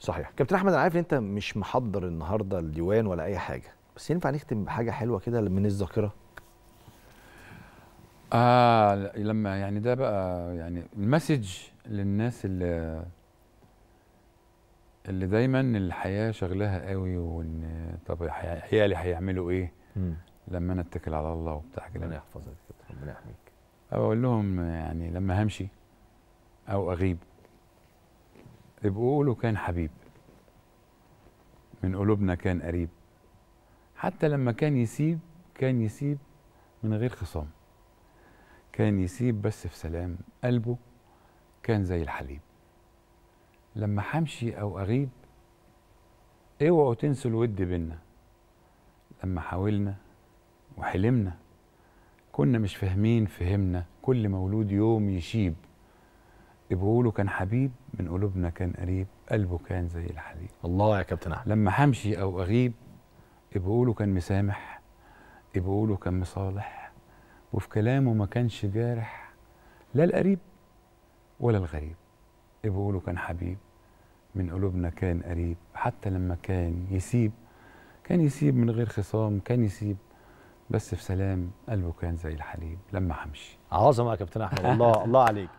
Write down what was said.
صحيح كابتن احمد انا عارف ان انت مش محضر النهارده الديوان ولا اي حاجه بس ينفع نختم بحاجه حلوه كده من الذاكره اه لما يعني ده بقى يعني المسج للناس اللي اللي دايما الحياه شغلها قوي وان طب عيالي هيعملوا ايه مم. لما انا اتكل على الله وبتاع كده ربنا يحفظك ربنا يحميك اقول لهم يعني لما همشي او اغيب ابقوا طيب، قولوا كان حبيب من قلوبنا كان قريب حتى لما كان يسيب كان يسيب من غير خصام كان يسيب بس في سلام قلبه كان زي الحليب لما حمشي او اغيب اوعوا تنسوا الود بينا لما حاولنا وحلمنا كنا مش فاهمين فهمنا كل مولود يوم يشيب بيقولوا كان حبيب من قلوبنا كان قريب قلبه كان زي الحبيب الله يا كابتن احمد لما همشي او اغيب بيقولوا كان مسامح بيقولوا كان مصالح وفي كلامه ما كانش جارح لا القريب ولا الغريب بيقولوا كان حبيب من قلوبنا كان قريب حتى لما كان يسيب كان يسيب من غير خصام كان يسيب بس في سلام قلبه كان زي الحليب لما همشي عظمه يا كابتن احمد الله الله عليك